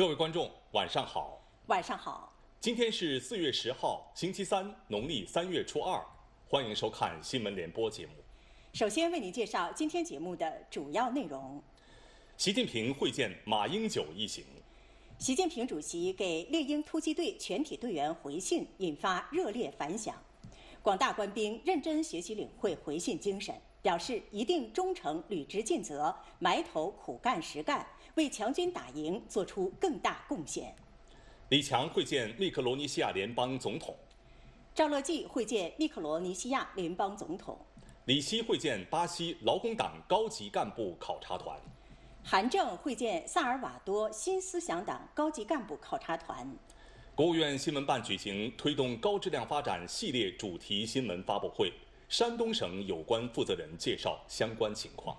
各位观众，晚上好。晚上好。今天是四月十号，星期三，农历三月初二。欢迎收看新闻联播节目。首先为您介绍今天节目的主要内容：习近平会见马英九一行。习近平主席给猎鹰突击队全体队员回信，引发热烈反响。广大官兵认真学习领会回信精神，表示一定忠诚履职尽责，埋头苦干实干。为强军打赢做出更大贡献。李强会见密克罗尼西亚联邦总统。赵乐际会见密克罗尼西亚联邦总统。李希会见巴西劳工党高级干部考察团。韩正会见萨尔瓦多新思想党高级干部考察团。国务院新闻办举行推动高质量发展系列主题新闻发布会，山东省有关负责人介绍相关情况。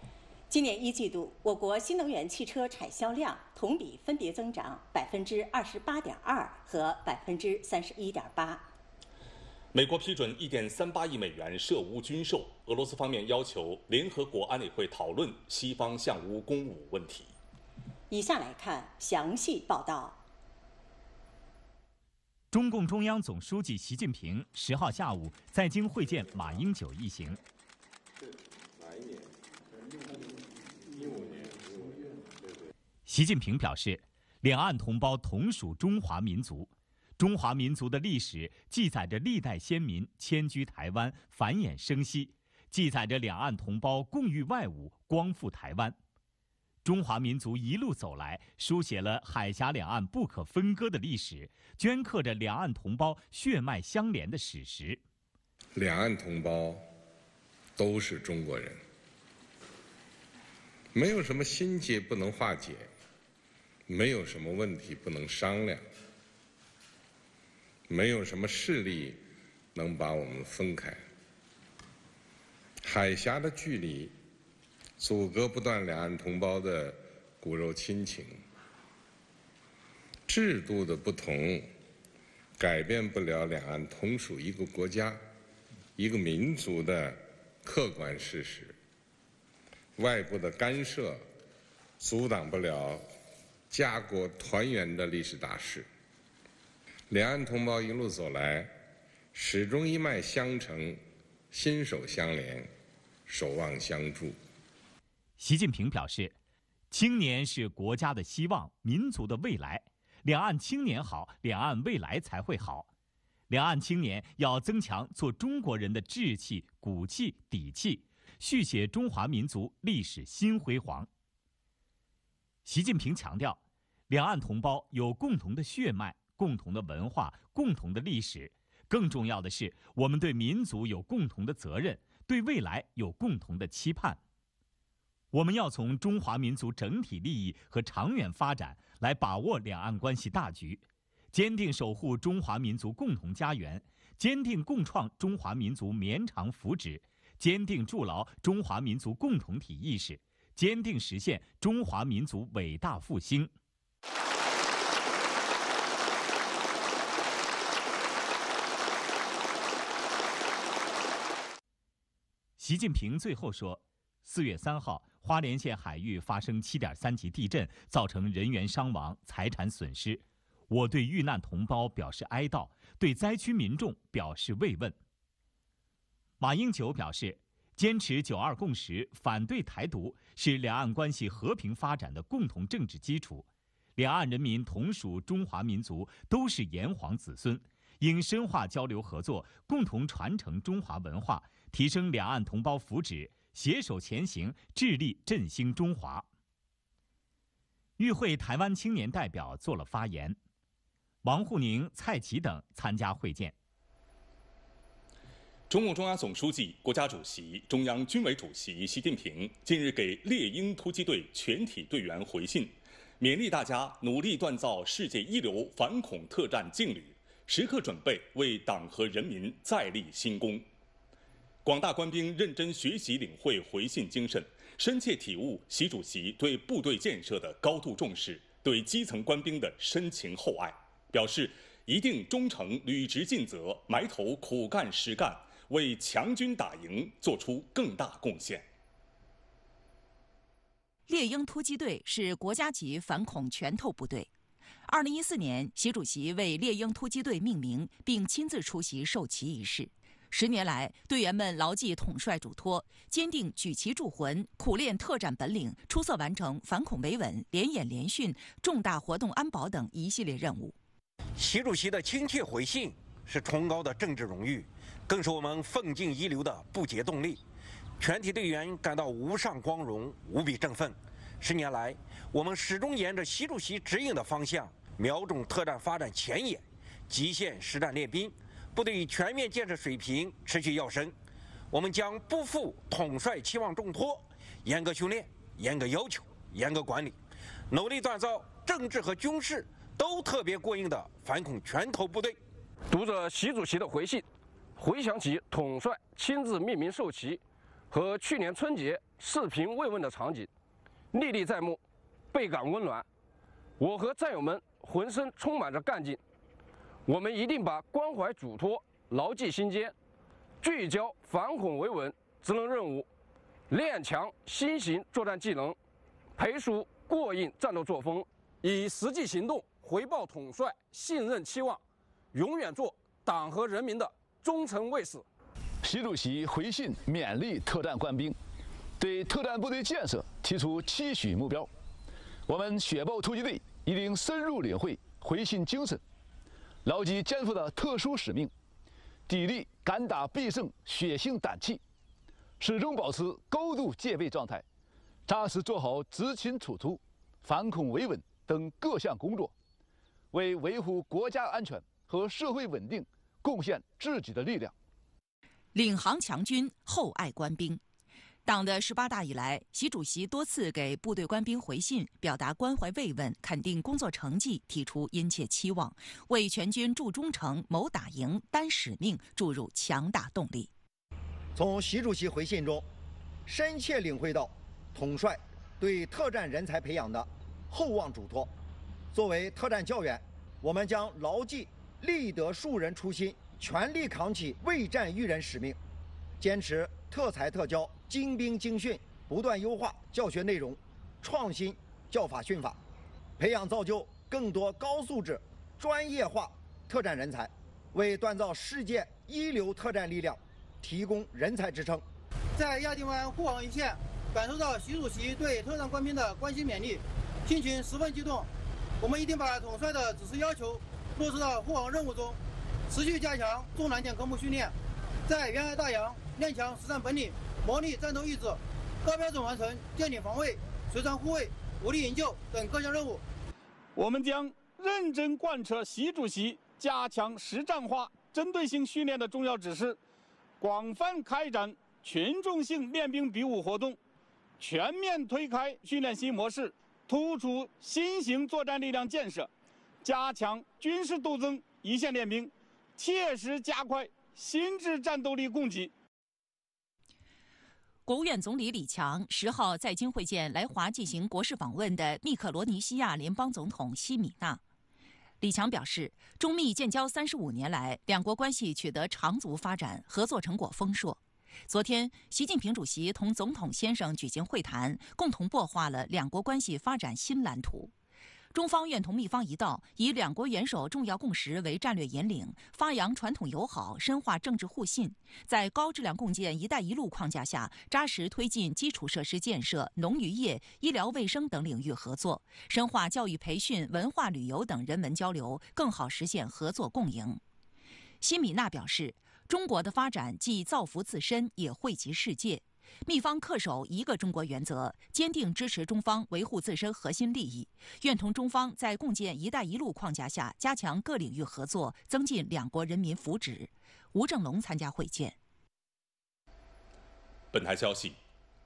今年一季度，我国新能源汽车产销量同比分别增长百分之二十八点二和百分之三十一点八。美国批准一点三八亿美元涉乌军售，俄罗斯方面要求联合国安理会讨论西方向乌供武问题。以下来看详细报道。中共中央总书记习近平十号下午在京会见马英九一行。习近平表示，两岸同胞同属中华民族，中华民族的历史记载着历代先民迁居台湾繁衍生息，记载着两岸同胞共御外侮、光复台湾。中华民族一路走来，书写了海峡两岸不可分割的历史，镌刻着两岸同胞血脉相连的史实。两岸同胞都是中国人，没有什么心结不能化解。没有什么问题不能商量，没有什么势力能把我们分开。海峡的距离阻隔不断两岸同胞的骨肉亲情，制度的不同改变不了两岸同属一个国家、一个民族的客观事实。外部的干涉阻挡不了。家国团圆的历史大事。两岸同胞一路走来，始终一脉相承，心手相连，守望相助。习近平表示，青年是国家的希望，民族的未来。两岸青年好，两岸未来才会好。两岸青年要增强做中国人的志气、骨气、底气，续写中华民族历史新辉煌。习近平强调，两岸同胞有共同的血脉、共同的文化、共同的历史，更重要的是，我们对民族有共同的责任，对未来有共同的期盼。我们要从中华民族整体利益和长远发展来把握两岸关系大局，坚定守护中华民族共同家园，坚定共创中华民族绵长福祉，坚定筑牢中华民族共同体意识。坚定实现中华民族伟大复兴。习近平最后说：“四月三号，花莲县海域发生七点三级地震，造成人员伤亡、财产损失。我对遇难同胞表示哀悼，对灾区民众表示慰问。”马英九表示。坚持“九二共识”，反对台独，是两岸关系和平发展的共同政治基础。两岸人民同属中华民族，都是炎黄子孙，应深化交流合作，共同传承中华文化，提升两岸同胞福祉，携手前行，致力振兴中华。与会台湾青年代表作了发言，王沪宁、蔡奇等参加会见。中共中央总书记、国家主席、中央军委主席习近平近日给猎鹰突击队全体队员回信，勉励大家努力锻造世界一流反恐特战劲旅，时刻准备为党和人民再立新功。广大官兵认真学习领会回信精神，深切体悟习主席对部队建设的高度重视，对基层官兵的深情厚爱，表示一定忠诚履职尽责，埋头苦干实干。为强军打赢做出更大贡献。猎鹰突击队是国家级反恐拳头部队。二零一四年，习主席为猎鹰突击队命名，并亲自出席授旗仪式。十年来，队员们牢记统帅嘱托，坚定举旗铸魂，苦练特战本领，出色完成反恐维稳、联演联训、重大活动安保等一系列任务。习主席的亲切回信。是崇高的政治荣誉，更是我们奋进一流的不竭动力。全体队员感到无上光荣、无比振奋。十年来，我们始终沿着习主席指引的方向，瞄准特战发展前沿，极限实战练兵，部队全面建设水平持续跃升。我们将不负统帅期望重托，严格训练、严格要求、严格管理，努力锻造政治和军事都特别过硬的反恐拳头部队。读着习主席的回信，回想起统帅亲自命名授旗和去年春节视频慰问的场景，历历在目，倍感温暖。我和战友们浑身充满着干劲，我们一定把关怀嘱托牢记心间，聚焦反恐维稳职能任务，练强新型作战技能，培树过硬战斗作风，以实际行动回报统帅信任期望。永远做党和人民的忠诚卫士。习主席回信勉励特战官兵，对特战部队建设提出期许目标。我们雪豹突击队一定深入领会回信精神，牢记肩负的特殊使命，砥砺敢打必胜血性胆气，始终保持高度戒备状态，扎实做好执勤处突、反恐维稳等各项工作，为维护国家安全。和社会稳定贡献自己的力量。领航强军，厚爱官兵。党的十八大以来，习主席多次给部队官兵回信，表达关怀慰问，肯定工作成绩，提出殷切期望，为全军铸忠诚、谋打赢、担使命注入强大动力。从习主席回信中，深切领会到统帅对特战人才培养的厚望嘱托。作为特战教员，我们将牢记。立德树人初心，全力扛起卫战育人使命，坚持特才特教、精兵精训，不断优化教学内容，创新教法训法，培养造就更多高素质、专业化特战人才，为锻造世界一流特战力量提供人才支撑。在亚丁湾护航一线，感受到习主席对特战官兵的关心勉励，心情十分激动。我们一定把统帅的指示要求。落实到护航任务中，持续加强重难点科目训练，在远海大洋练强实战本领，磨砺战斗意志，高标准完成舰艇防卫、随船护卫、武力营救等各项任务。我们将认真贯彻习主席加强实战化、针对性训练的重要指示，广泛开展群众性练兵比武活动，全面推开训练新模式，突出新型作战力量建设。加强军事斗争一线练兵，切实加快新质战斗力供给。国务院总理李强十号在京会见来华进行国事访问的密克罗尼西亚联邦总统西米纳。李强表示，中密建交三十五年来，两国关系取得长足发展，合作成果丰硕。昨天，习近平主席同总统先生举行会谈，共同擘画了两国关系发展新蓝图。中方愿同秘方一道，以两国元首重要共识为战略引领，发扬传统友好，深化政治互信，在高质量共建“一带一路”框架下，扎实推进基础设施建设、农渔业、医疗卫生等领域合作，深化教育培训、文化旅游等人文交流，更好实现合作共赢。西米娜表示，中国的发展既造福自身，也惠及世界。秘方恪守一个中国原则，坚定支持中方维护自身核心利益，愿同中方在共建“一带一路”框架下加强各领域合作，增进两国人民福祉。吴正龙参加会见。本台消息，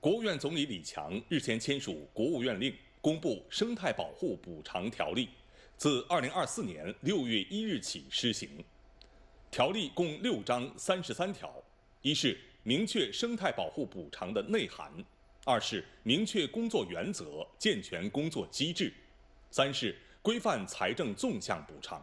国务院总理李强日前签署国务院令，公布《生态保护补偿条例》，自2024年6月1日起施行。条例共六章三十三条，一是。明确生态保护补偿的内涵，二是明确工作原则，健全工作机制；三是规范财政纵向补偿，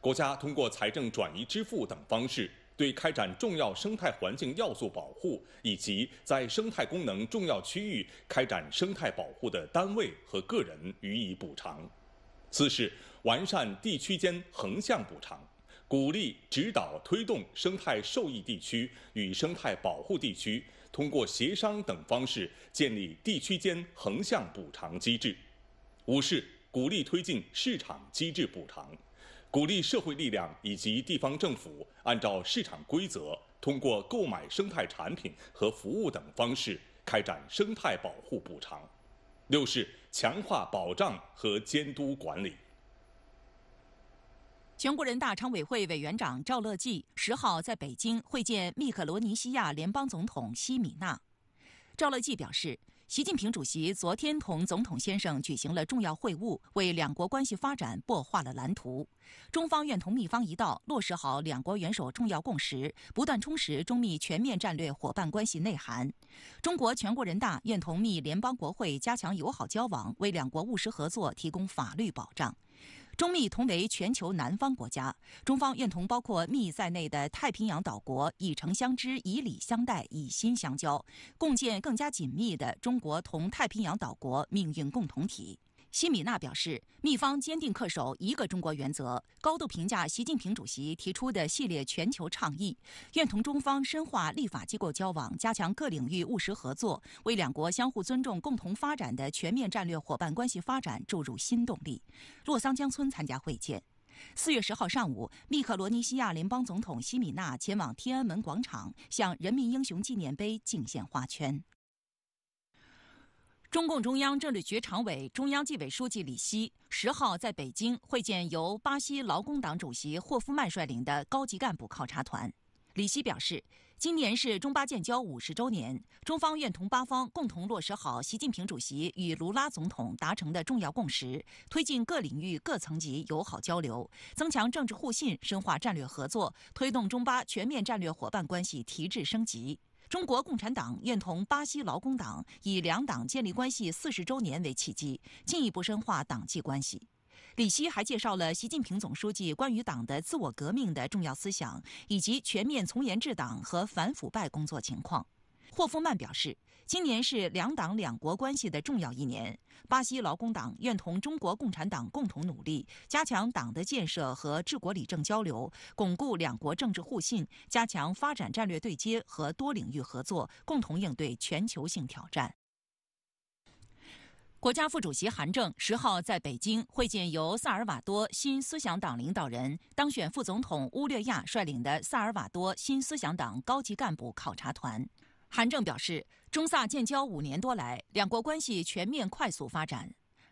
国家通过财政转移支付等方式，对开展重要生态环境要素保护以及在生态功能重要区域开展生态保护的单位和个人予以补偿；四是完善地区间横向补偿。鼓励指导推动生态受益地区与生态保护地区通过协商等方式建立地区间横向补偿机制。五是鼓励推进市场机制补偿，鼓励社会力量以及地方政府按照市场规则，通过购买生态产品和服务等方式开展生态保护补偿。六是强化保障和监督管理。全国人大常委会委员长赵乐际十号在北京会见密克罗尼西亚联邦总统西米纳。赵乐际表示，习近平主席昨天同总统先生举行了重要会晤，为两国关系发展擘画了蓝图。中方愿同秘方一道落实好两国元首重要共识，不断充实中秘全面战略伙伴关系内涵。中国全国人大愿同秘联邦国会加强友好交往，为两国务实合作提供法律保障。中密同为全球南方国家，中方愿同包括密在内的太平洋岛国以诚相知、以礼相待、以心相交，共建更加紧密的中国同太平洋岛国命运共同体。西米纳表示，秘方坚定恪守一个中国原则，高度评价习近平主席提出的系列全球倡议，愿同中方深化立法机构交往，加强各领域务实合作，为两国相互尊重、共同发展的全面战略伙伴关系发展注入新动力。洛桑江村参加会见。四月十号上午，密克罗尼西亚联邦总统西米纳前往天安门广场，向人民英雄纪念碑敬献花圈。中共中央政治局常委、中央纪委书记李希十号在北京会见由巴西劳工党主席霍夫曼率领的高级干部考察团。李希表示，今年是中巴建交五十周年，中方愿同巴方共同落实好习近平主席与卢拉总统达成的重要共识，推进各领域各层级友好交流，增强政治互信，深化战略合作，推动中巴全面战略伙伴关系提质升级。中国共产党愿同巴西劳工党以两党建立关系四十周年为契机，进一步深化党际关系。李希还介绍了习近平总书记关于党的自我革命的重要思想以及全面从严治党和反腐败工作情况。霍夫曼表示。今年是两党两国关系的重要一年。巴西劳工党愿同中国共产党共同努力，加强党的建设和治国理政交流，巩固两国政治互信，加强发展战略对接和多领域合作，共同应对全球性挑战。国家副主席韩正十号在北京会见由萨尔瓦多新思想党领导人、当选副总统乌略亚率领的萨尔瓦多新思想党高级干部考察团。韩正表示，中萨建交五年多来，两国关系全面快速发展。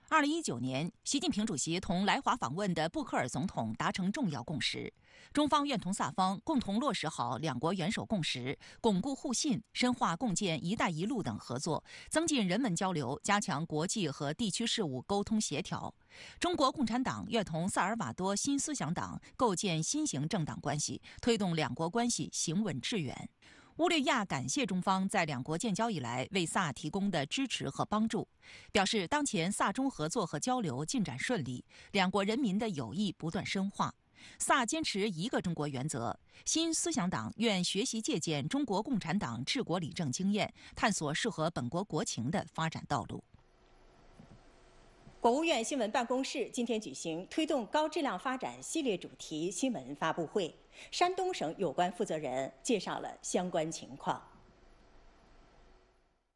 2019年，习近平主席同来华访问的布克尔总统达成重要共识，中方愿同萨方共同落实好两国元首共识，巩固互信，深化共建“一带一路”等合作，增进人文交流，加强国际和地区事务沟通协调。中国共产党愿同萨尔瓦多新思想党构建新型政党关系，推动两国关系行稳致远。乌利亚感谢中方在两国建交以来为萨提供的支持和帮助，表示当前萨中合作和交流进展顺利，两国人民的友谊不断深化。萨坚持一个中国原则，新思想党愿学习借鉴中国共产党治国理政经验，探索适合本国国情的发展道路。国务院新闻办公室今天举行推动高质量发展系列主题新闻发布会。山东省有关负责人介绍了相关情况。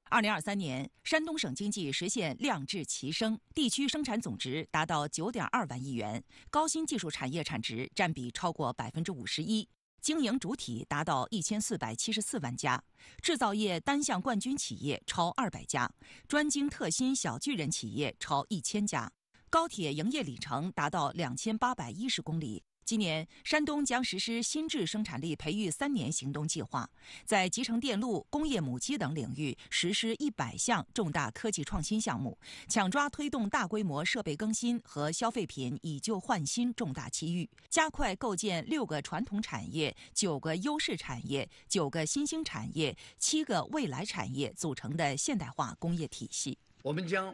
二零二三年，山东省经济实现量质齐升，地区生产总值达到九点二万亿元，高新技术产业产值占比超过百分之五十一，经营主体达到一千四百七十四万家，制造业单项冠军企业超二百家，专精特新小巨人企业超一千家，高铁营业里程达到两千八百一十公里。今年，山东将实施新质生产力培育三年行动计划，在集成电路、工业母机等领域实施一百项重大科技创新项目，抢抓推动大规模设备更新和消费品以旧换新重大机遇，加快构建六个传统产业、九个优势产业、九个新兴产业、七个未来产业组成的现代化工业体系。我们将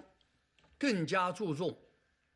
更加注重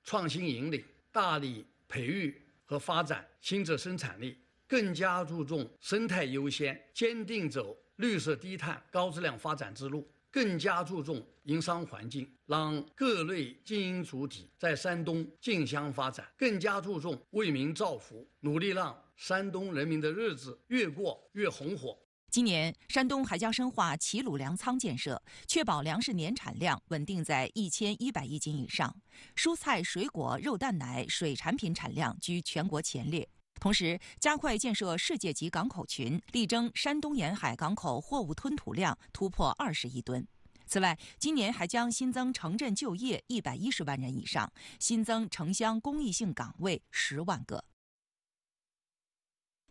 创新引领，大力培育。和发展新质生产力，更加注重生态优先，坚定走绿色低碳高质量发展之路；更加注重营商环境，让各类经营主体在山东竞相发展；更加注重为民造福，努力让山东人民的日子越过越红火。今年，山东还将深化齐鲁粮仓建设，确保粮食年产量稳定在一千一百亿斤以上；蔬菜、水果、肉蛋奶、水产品产量居全国前列。同时，加快建设世界级港口群，力争山东沿海港口货物吞吐量突破二十亿吨。此外，今年还将新增城镇就业一百一十万人以上，新增城乡公益性岗位十万个。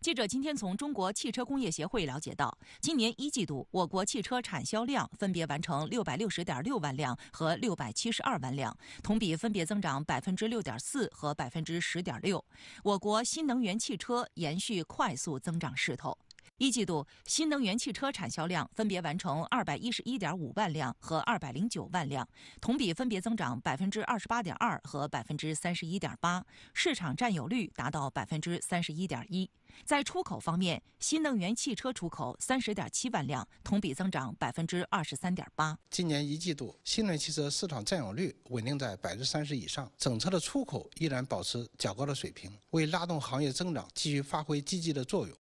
记者今天从中国汽车工业协会了解到，今年一季度，我国汽车产销量分别完成六百六十点六万辆和六百七十二万辆，同比分别增长百分之六点四和百分之十点六。我国新能源汽车延续快速增长势头。一季度，新能源汽车产销量分别完成二百一十一点五万辆和二百零九万辆，同比分别增长百分之二十八点二和百分之三十一点八，市场占有率达到百分之三十一点一。在出口方面，新能源汽车出口三十点七万辆，同比增长百分之二十三点八。今年一季度，新能源汽车市场占有率稳定在百分之三十以上，整车的出口依然保持较高的水平，为拉动行业增长继续发挥积极的作用。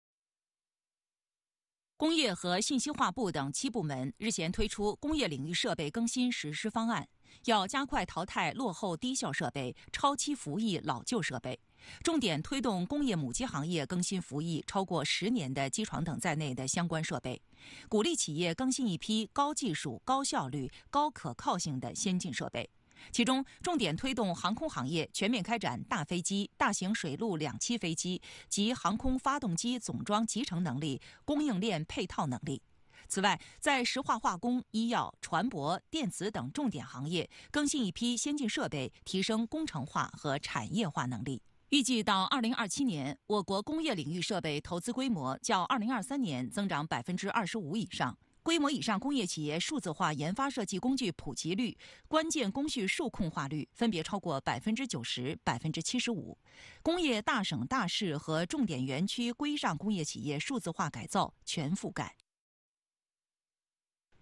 工业和信息化部等七部门日前推出工业领域设备更新实施方案，要加快淘汰落后低效设备、超期服役老旧设备，重点推动工业母机行业更新服役超过十年的机床等在内的相关设备，鼓励企业更新一批高技术、高效率、高可靠性的先进设备。其中，重点推动航空行业全面开展大飞机、大型水陆两栖飞机及航空发动机总装集成能力、供应链配套能力。此外，在石化、化工、医药、船舶、电子等重点行业，更新一批先进设备，提升工程化和产业化能力。预计到2027年，我国工业领域设备投资规模较2023年增长25%以上。规模以上工业企业数字化研发设计工具普及率、关键工序数控化率分别超过百分之九十、百分之七十五，工业大省大市和重点园区规上工业企业数字化改造全覆盖。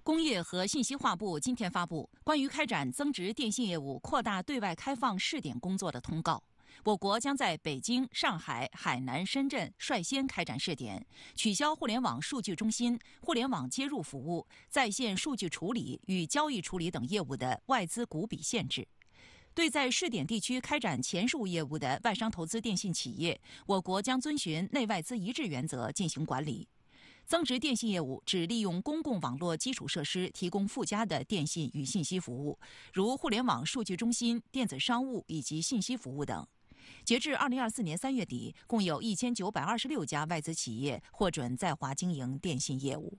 工业和信息化部今天发布《关于开展增值电信业务扩大对外开放试点工作的通告》。我国将在北京、上海、海南、深圳率先开展试点，取消互联网数据中心、互联网接入服务、在线数据处理与交易处理等业务的外资股比限制。对在试点地区开展前述业务的外商投资电信企业，我国将遵循内外资一致原则进行管理。增值电信业务指利用公共网络基础设施提供附加的电信与信息服务，如互联网数据中心、电子商务以及信息服务等。截至二零二四年三月底，共有一千九百二十六家外资企业获准在华经营电信业务。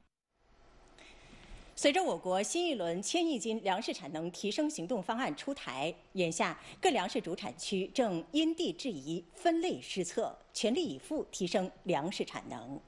随着我国新一轮千亿斤粮食产能提升行动方案出台，眼下各粮食主产区正因地制宜、分类施策，全力以赴提升粮食产能。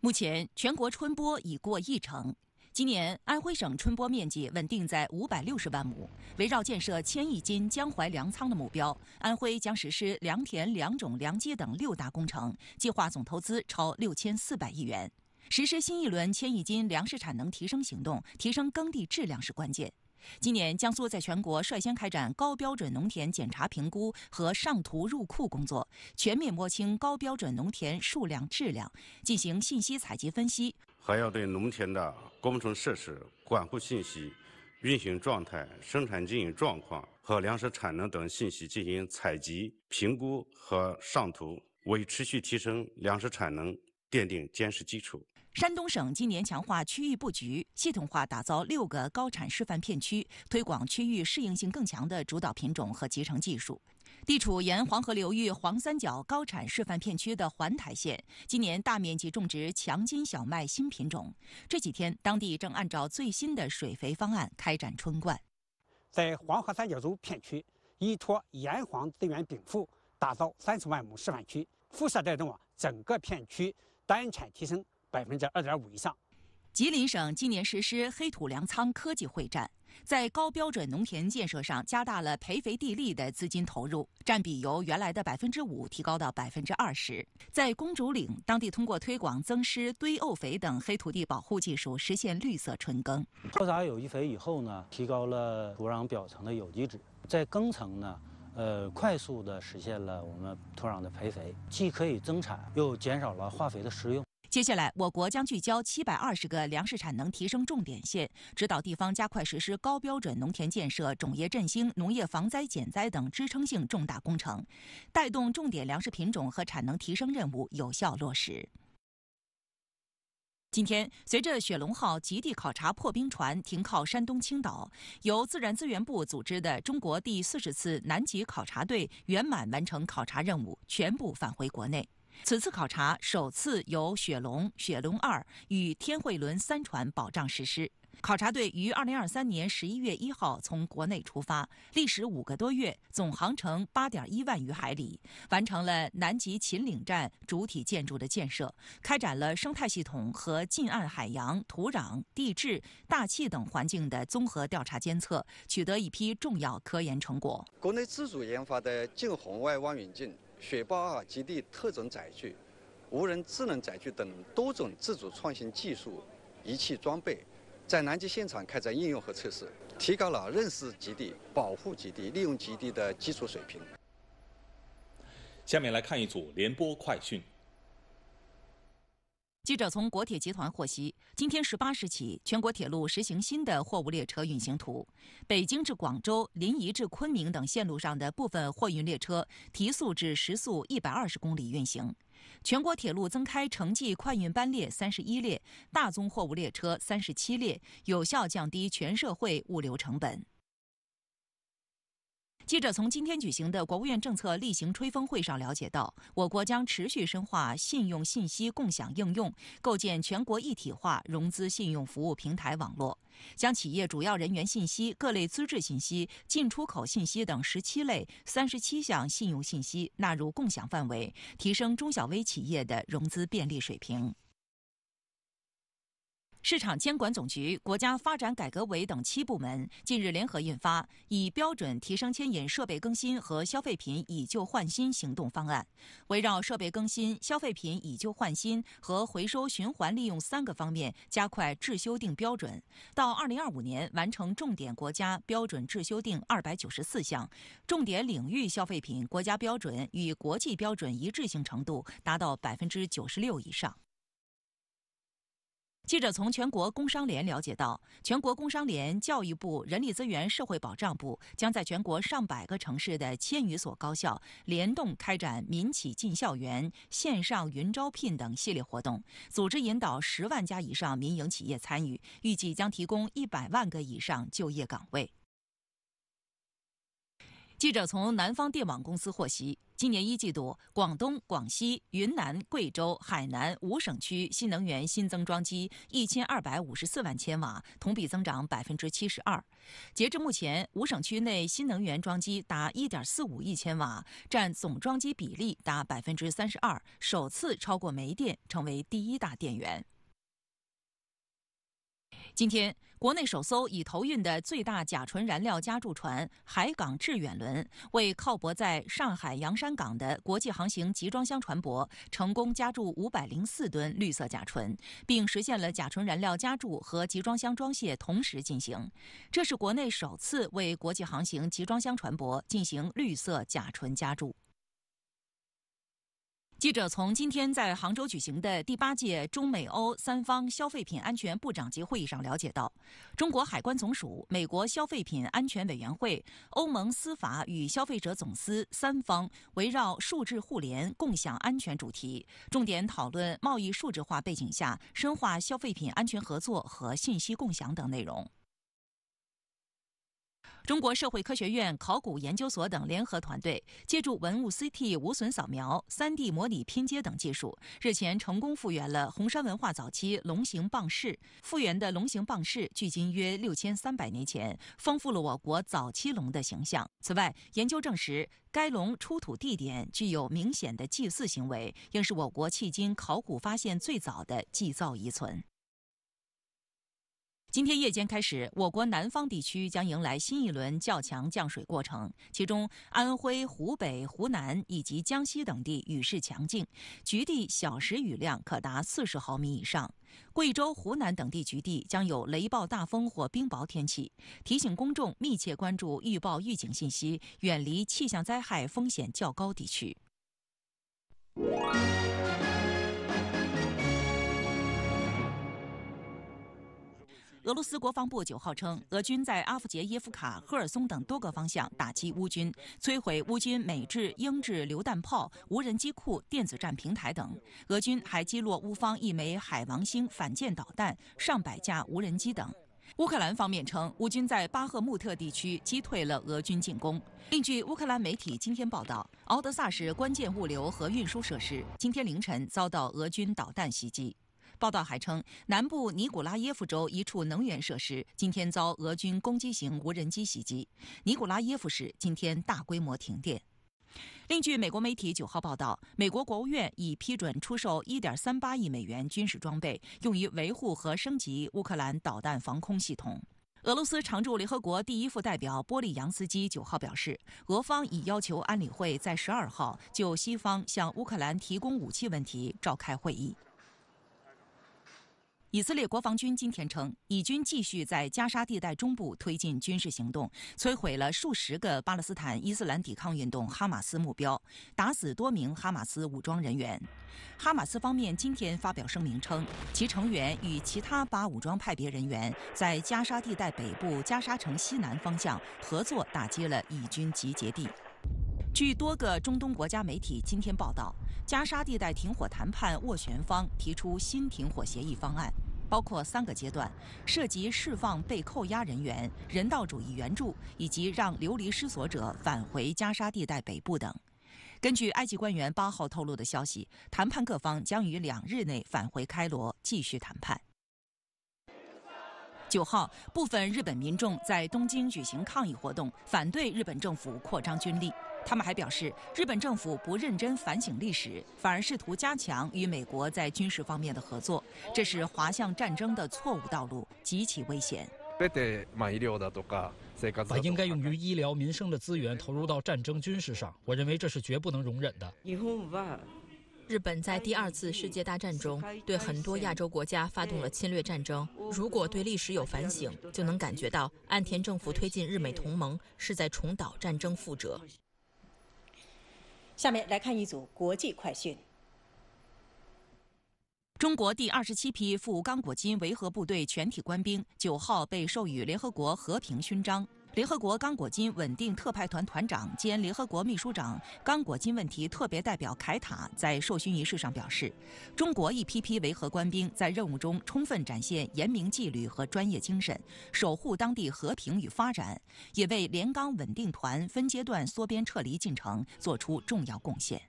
目前，全国春播已过一成。今年安徽省春播面积稳定在五百六十万亩。围绕建设千亿斤江淮粮仓的目标，安徽将实施良田良种良机等六大工程，计划总投资超六千四百亿元。实施新一轮千亿斤粮食产能提升行动，提升耕地质量是关键。今年江苏在全国率先开展高标准农田检查评估和上图入库工作，全面摸清高标准农田数量质量，进行信息采集分析。还要对农田的工程设施、管护信息、运行状态、生产经营状况和粮食产能等信息进行采集、评估和上图，为持续提升粮食产能奠定坚实基础。山东省今年强化区域布局，系统化打造六个高产示范片区，推广区域适应性更强的主导品种和集成技术。地处沿黄河流域黄三角高产示范片区的桓台县，今年大面积种植强筋小麦新品种。这几天，当地正按照最新的水肥方案开展春灌。在黄河三角洲片区，依托沿黄资源禀赋，打造三十万亩示范区，辐射带动啊整个片区单产提升百分之二点五以上。吉林省今年实施黑土粮仓科技会战。在高标准农田建设上，加大了培肥地力的资金投入，占比由原来的百分之五提高到百分之二十。在公主岭，当地通过推广增施堆沤肥等黑土地保护技术，实现绿色春耕。施洒有机肥以后呢，提高了土壤表层的有机质，在耕层呢，呃，快速的实现了我们土壤的培肥，既可以增产，又减少了化肥的使用。接下来，我国将聚焦七百二十个粮食产能提升重点县，指导地方加快实施高标准农田建设、种业振兴、农业防灾减灾等支撑性重大工程，带动重点粮食品种和产能提升任务有效落实。今天，随着“雪龙号”极地考察破冰船停靠山东青岛，由自然资源部组织的中国第四十次南极考察队圆满完成考察任务，全部返回国内。此次考察首次由雪龙、雪龙二与天绘轮三船保障实施。考察队于二零二三年十一月一号从国内出发，历时五个多月，总航程八点一万余海里，完成了南极秦岭站主体建筑的建设，开展了生态系统和近岸海洋、土壤、地质、大气等环境的综合调查监测，取得一批重要科研成果。国内自主研发的近红外望远镜。雪豹二极地特种载具、无人智能载具等多种自主创新技术仪器装备，在南极现场开展应用和测试，提高了认识极地、保护极地、利用极地的基础水平。下面来看一组联播快讯。记者从国铁集团获悉，今天十八时起，全国铁路实行新的货物列车运行图。北京至广州、临沂至昆明等线路上的部分货运列车提速至时速一百二十公里运行。全国铁路增开城际快运班列三十一列、大宗货物列车三十七列，有效降低全社会物流成本。记者从今天举行的国务院政策例行吹风会上了解到，我国将持续深化信用信息共享应用，构建全国一体化融资信用服务平台网络，将企业主要人员信息、各类资质信息、进出口信息等十七类三十七项信用信息纳入共享范围，提升中小微企业的融资便利水平。市场监管总局、国家发展改革委等七部门近日联合印发《以标准提升牵引设备更新和消费品以旧换新行动方案》，围绕设备更新、消费品以旧换新和回收循环利用三个方面，加快制修订标准，到2025年完成重点国家标准制修订294项，重点领域消费品国家标准与国际标准一致性程度达到96%以上。记者从全国工商联了解到，全国工商联、教育部、人力资源社会保障部将在全国上百个城市的千余所高校联动开展“民企进校园”、线上云招聘等系列活动，组织引导十万家以上民营企业参与，预计将提供一百万个以上就业岗位。记者从南方电网公司获悉，今年一季度，广东、广西、云南、贵州、海南五省区新能源新增装机一千二百五十四万千瓦，同比增长百分之七十二。截至目前，五省区内新能源装机达一点四五亿千瓦，占总装机比例达百分之三十二，首次超过煤电，成为第一大电源。今天，国内首艘已投运的最大甲醇燃料加注船“海港致远轮”为靠泊在上海洋山港的国际航行集装箱船舶成功加注五百零四吨绿色甲醇，并实现了甲醇燃料加注和集装箱装卸同时进行。这是国内首次为国际航行集装箱船舶进行绿色甲醇加注。记者从今天在杭州举行的第八届中美欧三方消费品安全部长级会议上了解到，中国海关总署、美国消费品安全委员会、欧盟司法与消费者总司三方围绕数字互联、共享安全主题，重点讨论贸易数字化背景下深化消费品安全合作和信息共享等内容。中国社会科学院考古研究所等联合团队，借助文物 CT 无损扫描、3D 模拟拼接等技术，日前成功复原了红山文化早期龙形蚌室。复原的龙形蚌室距今约六千三百年前，丰富了我国早期龙的形象。此外，研究证实，该龙出土地点具有明显的祭祀行为，应是我国迄今考古发现最早的祭造遗存。今天夜间开始，我国南方地区将迎来新一轮较强降水过程，其中安徽、湖北、湖南以及江西等地雨势强劲，局地小时雨量可达四十毫米以上；贵州、湖南等地局地将有雷暴大风或冰雹天气。提醒公众密切关注预报预警信息，远离气象灾害风险较高地区。俄罗斯国防部九号称，俄军在阿夫杰耶夫卡、赫尔松等多个方向打击乌军，摧毁乌军美制、英制榴弹炮、无人机库、电子战平台等。俄军还击落乌方一枚海王星反舰导弹、上百架无人机等。乌克兰方面称，乌军在巴赫穆特地区击退了俄军进攻。另据乌克兰媒体今天报道，敖德萨市关键物流和运输设施，今天凌晨遭到俄军导弹袭击。报道还称，南部尼古拉耶夫州一处能源设施今天遭俄军攻击型无人机袭击，尼古拉耶夫市今天大规模停电。另据美国媒体九号报道，美国国务院已批准出售1.38亿美元军事装备，用于维护和升级乌克兰导弹防空系统。俄罗斯常驻联合国第一副代表波利扬斯基九号表示，俄方已要求安理会在十二号就西方向乌克兰提供武器问题召开会议。以色列国防军今天称，以军继续在加沙地带中部推进军事行动，摧毁了数十个巴勒斯坦伊斯兰抵抗运动哈马斯目标，打死多名哈马斯武装人员。哈马斯方面今天发表声明称，其成员与其他巴武装派别人员在加沙地带北部加沙城西南方向合作打击了以军集结地。据多个中东国家媒体今天报道。加沙地带停火谈判斡旋方提出新停火协议方案，包括三个阶段，涉及释放被扣押人员、人道主义援助以及让流离失所者返回加沙地带北部等。根据埃及官员八号透露的消息，谈判各方将于两日内返回开罗继续谈判。九号，部分日本民众在东京举行抗议活动，反对日本政府扩张军力。他们还表示，日本政府不认真反省历史，反而试图加强与美国在军事方面的合作，这是滑向战争的错误道路，极其危险。把应该用于医疗、民生的资源投入到战争军事上，我认为这是绝不能容忍的。日本在第二次世界大战中对很多亚洲国家发动了侵略战争。如果对历史有反省，就能感觉到岸田政府推进日美同盟是在重蹈战争覆辙。下面来看一组国际快讯。中国第二十七批赴刚果金维和部队全体官兵九号被授予联合国和平勋章。联合国刚果金稳定特派团团长兼联合国秘书长刚果金问题特别代表凯塔在授勋仪式上表示，中国一批批维和官兵在任务中充分展现严明纪律和专业精神，守护当地和平与发展，也为联刚稳定团分阶段缩编撤离进程作出重要贡献。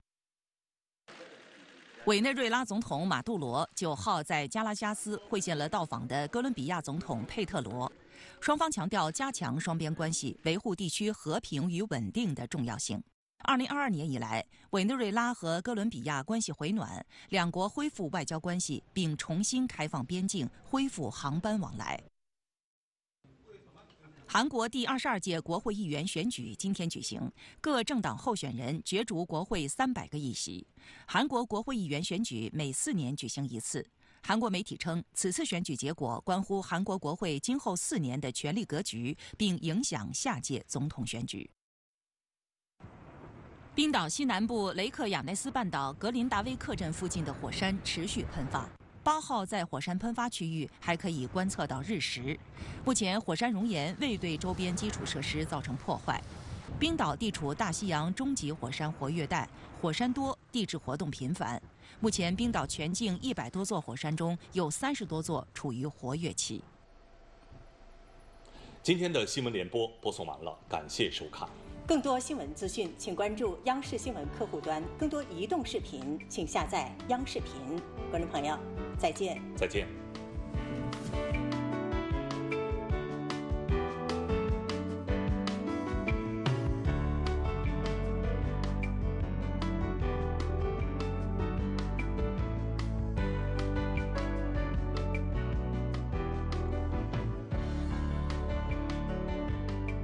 委内瑞拉总统马杜罗九号在加拉加斯会见了到访的哥伦比亚总统佩特罗。双方强调加强双边关系、维护地区和平与稳定的重要性。二零二二年以来，委内瑞拉和哥伦比亚关系回暖，两国恢复外交关系，并重新开放边境、恢复航班往来。韩国第二十二届国会议员选举今天举行，各政党候选人角逐国会三百个议席。韩国国会议员选举每四年举行一次。韩国媒体称，此次选举结果关乎韩国国会今后四年的权力格局，并影响下届总统选举。冰岛西南部雷克雅内斯半岛格林达威克镇附近的火山持续喷发，八号在火山喷发区域还可以观测到日食。目前，火山熔岩未对周边基础设施造成破坏。冰岛地处大西洋中级火山活跃带，火山多，地质活动频繁。目前，冰岛全境一百多座火山中有三十多座处于活跃期。今天的新闻联播播送完了，感谢收看。更多新闻资讯，请关注央视新闻客户端；更多移动视频，请下载央视频。观众朋友，再见。再见。